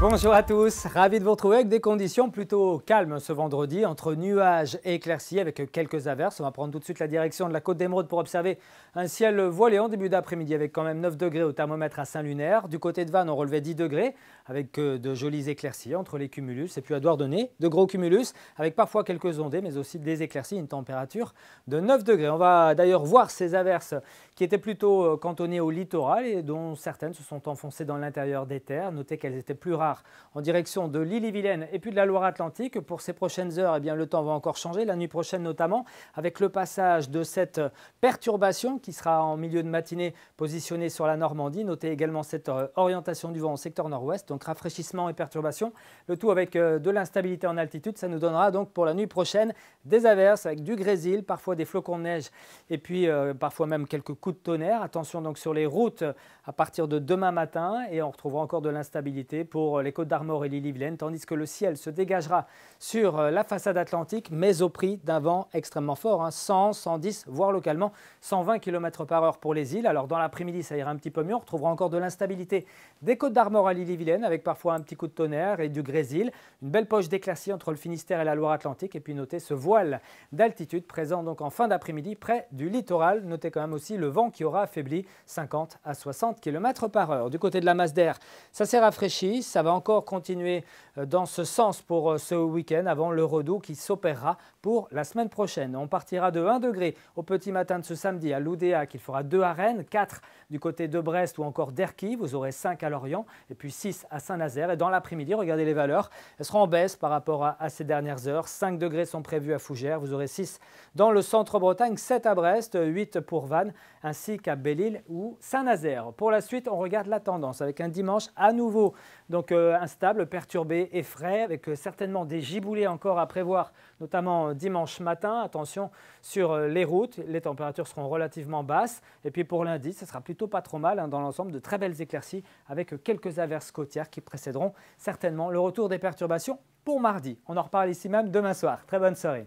Bonjour à tous, ravi de vous retrouver avec des conditions plutôt calmes ce vendredi, entre nuages et éclaircies avec quelques averses. On va prendre tout de suite la direction de la côte d'Emeraude pour observer un ciel voilé en début d'après-midi avec quand même 9 degrés au thermomètre à Saint-Lunaire. Du côté de Vannes, on relevait 10 degrés avec euh, de jolies éclaircies entre les cumulus et puis à Douardonnay, de gros cumulus avec parfois quelques ondées mais aussi des éclaircies, une température de 9 degrés. On va d'ailleurs voir ces averses qui étaient plutôt euh, cantonnées au littoral et dont certaines se sont enfoncées dans l'intérieur des terres. Notez qu'elles étaient plus rares en direction de lille et vilaine et puis de la Loire-Atlantique. Pour ces prochaines heures, Et eh bien, le temps va encore changer, la nuit prochaine notamment, avec le passage de cette perturbation qui sera en milieu de matinée positionnée sur la Normandie. Notez également cette euh, orientation du vent au secteur nord-ouest, donc rafraîchissement et perturbation. Le tout avec euh, de l'instabilité en altitude, ça nous donnera donc pour la nuit prochaine des averses avec du grésil, parfois des flocons de neige et puis euh, parfois même quelques coups de tonnerre. Attention donc sur les routes à partir de demain matin et on retrouvera encore de l'instabilité pour euh, les côtes d'Armor et l'île-Vilaine, tandis que le ciel se dégagera sur euh, la façade atlantique, mais au prix d'un vent extrêmement fort, 100, hein, 110, voire localement 120 km par heure pour les îles. Alors dans l'après-midi, ça ira un petit peu mieux. On retrouvera encore de l'instabilité des côtes d'Armor à l'île-et-Vilaine, avec parfois un petit coup de tonnerre et du grésil. Une belle poche d'éclaircie entre le Finistère et la Loire-Atlantique. Et puis notez ce voile d'altitude présent donc en fin d'après-midi près du littoral. Notez quand même aussi le vent qui aura affaibli 50 à 60 km par heure. Du côté de la masse d'air, ça s'est rafraîchi, ça va encore continuer euh, dans ce sens pour euh, ce week-end avant le redout qui s'opérera pour la semaine prochaine. On partira de 1 degré au petit matin de ce samedi à Loudéac. qu'il fera 2 à Rennes, 4 du côté de Brest ou encore d'Erquy. Vous aurez 5 à Lorient et puis 6 à Saint-Nazaire. Et dans l'après-midi, regardez les valeurs. Elles seront en baisse par rapport à, ces dernières heures. 5 degrés sont prévus à Fougères. Vous aurez 6 dans le centre-Bretagne, 7 à Brest, 8 pour Vannes ainsi qu'à Belle-Île ou Saint-Nazaire. Pour la suite, on regarde la tendance avec un dimanche à nouveau. Donc, euh, euh, instable, perturbé et frais, avec euh, certainement des giboulées encore à prévoir, notamment euh, dimanche matin. Attention sur les routes, les températures seront relativement basses. Et puis pour lundi, ce sera plutôt pas trop mal hein, dans l'ensemble, de très belles éclaircies avec quelques averses côtières qui précéderont certainement le retour des perturbations pour mardi. On en reparle ici même demain soir. Très bonne soirée.